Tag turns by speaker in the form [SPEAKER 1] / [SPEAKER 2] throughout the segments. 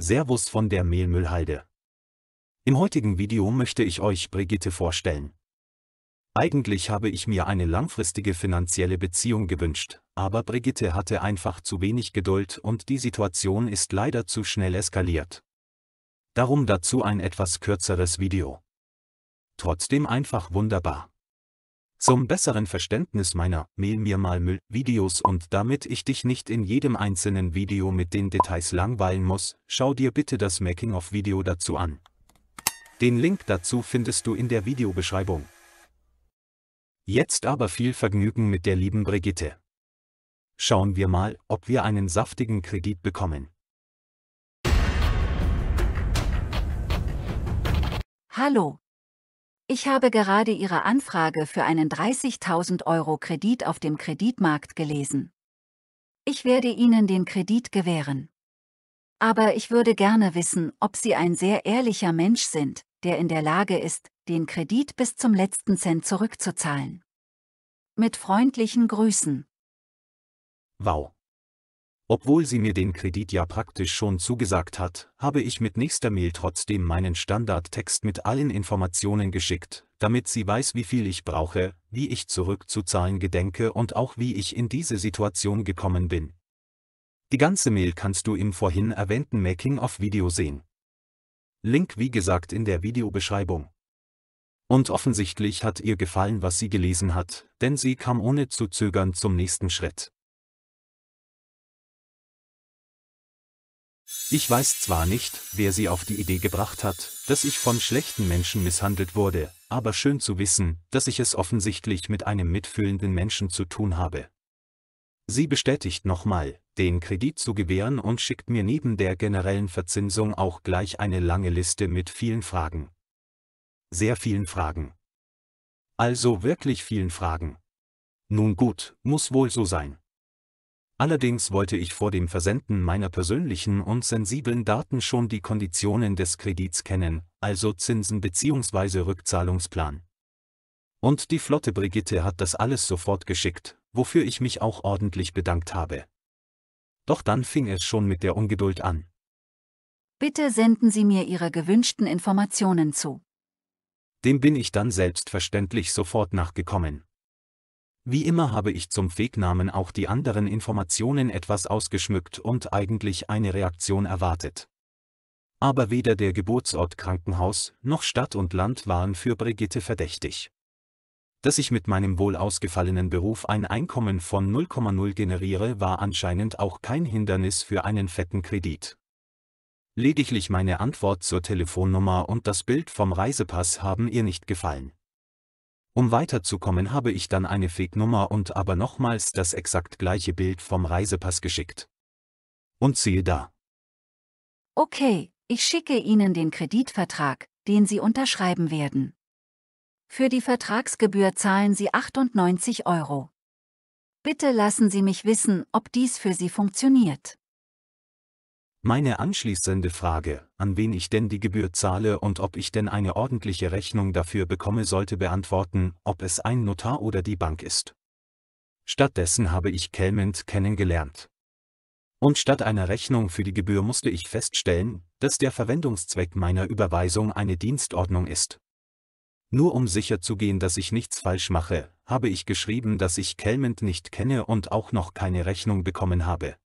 [SPEAKER 1] Servus von der Mehlmüllhalde. Im heutigen Video möchte ich euch Brigitte vorstellen. Eigentlich habe ich mir eine langfristige finanzielle Beziehung gewünscht, aber Brigitte hatte einfach zu wenig Geduld und die Situation ist leider zu schnell eskaliert. Darum dazu ein etwas kürzeres Video. Trotzdem einfach wunderbar. Zum besseren Verständnis meiner Mehl mir mal Müll Videos und damit ich dich nicht in jedem einzelnen Video mit den Details langweilen muss, schau dir bitte das Making-of-Video dazu an. Den Link dazu findest du in der Videobeschreibung. Jetzt aber viel Vergnügen mit der lieben Brigitte. Schauen wir mal, ob wir einen saftigen Kredit bekommen.
[SPEAKER 2] Hallo, ich habe gerade Ihre Anfrage für einen 30.000 Euro Kredit auf dem Kreditmarkt gelesen. Ich werde Ihnen den Kredit gewähren. Aber ich würde gerne wissen, ob Sie ein sehr ehrlicher Mensch sind, der in der Lage ist, den Kredit bis zum letzten Cent zurückzuzahlen. Mit freundlichen Grüßen.
[SPEAKER 1] Wow, obwohl sie mir den Kredit ja praktisch schon zugesagt hat, habe ich mit nächster Mail trotzdem meinen Standardtext mit allen Informationen geschickt, damit sie weiß, wie viel ich brauche, wie ich zurückzuzahlen gedenke und auch wie ich in diese Situation gekommen bin. Die ganze Mail kannst du im vorhin erwähnten Making-of-Video sehen. Link wie gesagt in der Videobeschreibung. Und offensichtlich hat ihr gefallen, was sie gelesen hat, denn sie kam ohne zu zögern zum nächsten Schritt. Ich weiß zwar nicht, wer sie auf die Idee gebracht hat, dass ich von schlechten Menschen misshandelt wurde, aber schön zu wissen, dass ich es offensichtlich mit einem mitfühlenden Menschen zu tun habe. Sie bestätigt nochmal, den Kredit zu gewähren und schickt mir neben der generellen Verzinsung auch gleich eine lange Liste mit vielen Fragen. Sehr vielen Fragen. Also wirklich vielen Fragen. Nun gut, muss wohl so sein. Allerdings wollte ich vor dem Versenden meiner persönlichen und sensiblen Daten schon die Konditionen des Kredits kennen, also Zinsen bzw. Rückzahlungsplan. Und die Flotte Brigitte hat das alles sofort geschickt, wofür ich mich auch ordentlich bedankt habe. Doch dann fing es schon mit der Ungeduld an.
[SPEAKER 2] Bitte senden Sie mir Ihre gewünschten Informationen zu.
[SPEAKER 1] Dem bin ich dann selbstverständlich sofort nachgekommen. Wie immer habe ich zum Fake-Namen auch die anderen Informationen etwas ausgeschmückt und eigentlich eine Reaktion erwartet. Aber weder der Geburtsort Krankenhaus noch Stadt und Land waren für Brigitte verdächtig. Dass ich mit meinem wohl ausgefallenen Beruf ein Einkommen von 0,0 generiere, war anscheinend auch kein Hindernis für einen fetten Kredit. Lediglich meine Antwort zur Telefonnummer und das Bild vom Reisepass haben ihr nicht gefallen. Um weiterzukommen habe ich dann eine Fake-Nummer und aber nochmals das exakt gleiche Bild vom Reisepass geschickt. Und siehe da.
[SPEAKER 2] Okay, ich schicke Ihnen den Kreditvertrag, den Sie unterschreiben werden. Für die Vertragsgebühr zahlen Sie 98 Euro. Bitte lassen Sie mich wissen, ob dies für Sie funktioniert.
[SPEAKER 1] Meine anschließende Frage, an wen ich denn die Gebühr zahle und ob ich denn eine ordentliche Rechnung dafür bekomme, sollte beantworten, ob es ein Notar oder die Bank ist. Stattdessen habe ich Kelment kennengelernt. Und statt einer Rechnung für die Gebühr musste ich feststellen, dass der Verwendungszweck meiner Überweisung eine Dienstordnung ist. Nur um sicherzugehen, dass ich nichts falsch mache, habe ich geschrieben, dass ich Kelment nicht kenne und auch noch keine Rechnung bekommen habe.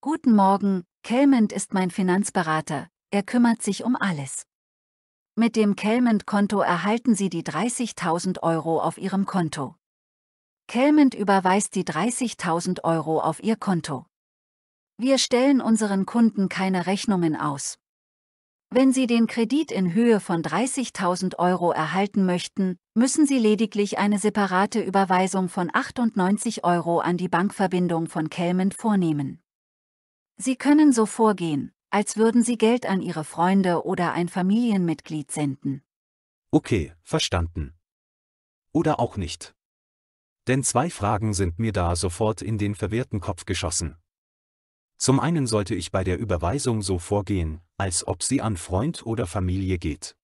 [SPEAKER 2] Guten Morgen, Kelmend ist mein Finanzberater, er kümmert sich um alles. Mit dem Kelmend-Konto erhalten Sie die 30.000 Euro auf Ihrem Konto. Kelmend überweist die 30.000 Euro auf Ihr Konto. Wir stellen unseren Kunden keine Rechnungen aus. Wenn Sie den Kredit in Höhe von 30.000 Euro erhalten möchten, müssen Sie lediglich eine separate Überweisung von 98 Euro an die Bankverbindung von Kelmend vornehmen. Sie können so vorgehen, als würden Sie Geld an Ihre Freunde oder ein Familienmitglied senden.
[SPEAKER 1] Okay, verstanden. Oder auch nicht. Denn zwei Fragen sind mir da sofort in den verwirrten Kopf geschossen. Zum einen sollte ich bei der Überweisung so vorgehen, als ob sie an Freund oder Familie geht.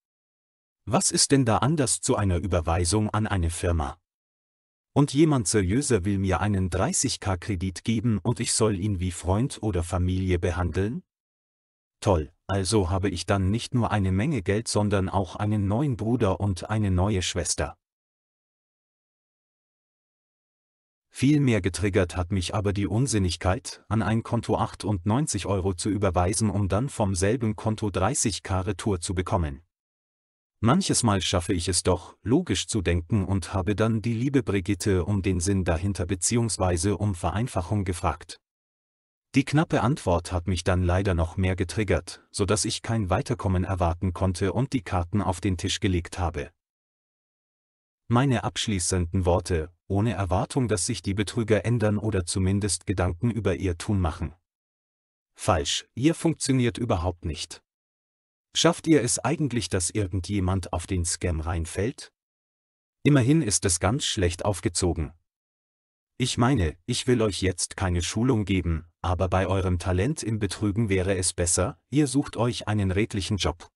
[SPEAKER 1] Was ist denn da anders zu einer Überweisung an eine Firma? und jemand seriöser will mir einen 30k Kredit geben und ich soll ihn wie Freund oder Familie behandeln? Toll, also habe ich dann nicht nur eine Menge Geld, sondern auch einen neuen Bruder und eine neue Schwester. Viel mehr getriggert hat mich aber die Unsinnigkeit, an ein Konto 98 Euro zu überweisen, um dann vom selben Konto 30k Retour zu bekommen. Manches Mal schaffe ich es doch, logisch zu denken und habe dann die liebe Brigitte um den Sinn dahinter bzw. um Vereinfachung gefragt. Die knappe Antwort hat mich dann leider noch mehr getriggert, sodass ich kein Weiterkommen erwarten konnte und die Karten auf den Tisch gelegt habe. Meine abschließenden Worte, ohne Erwartung, dass sich die Betrüger ändern oder zumindest Gedanken über ihr Tun machen. Falsch, ihr funktioniert überhaupt nicht. Schafft ihr es eigentlich, dass irgendjemand auf den Scam reinfällt? Immerhin ist es ganz schlecht aufgezogen. Ich meine, ich will euch jetzt keine Schulung geben, aber bei eurem Talent im Betrügen wäre es besser, ihr sucht euch einen redlichen Job.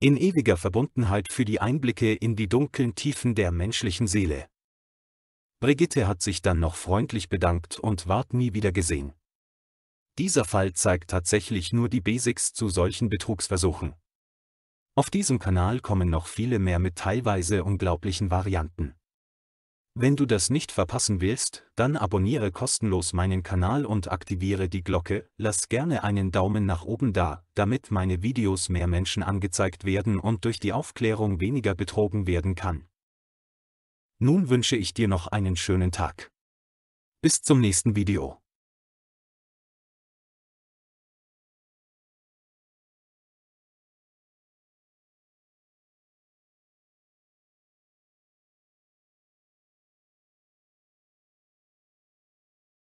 [SPEAKER 1] In ewiger Verbundenheit für die Einblicke in die dunklen Tiefen der menschlichen Seele. Brigitte hat sich dann noch freundlich bedankt und ward nie wieder gesehen. Dieser Fall zeigt tatsächlich nur die Basics zu solchen Betrugsversuchen. Auf diesem Kanal kommen noch viele mehr mit teilweise unglaublichen Varianten. Wenn du das nicht verpassen willst, dann abonniere kostenlos meinen Kanal und aktiviere die Glocke, lass gerne einen Daumen nach oben da, damit meine Videos mehr Menschen angezeigt werden und durch die Aufklärung weniger betrogen werden kann. Nun wünsche ich dir noch einen schönen Tag.
[SPEAKER 2] Bis zum nächsten Video.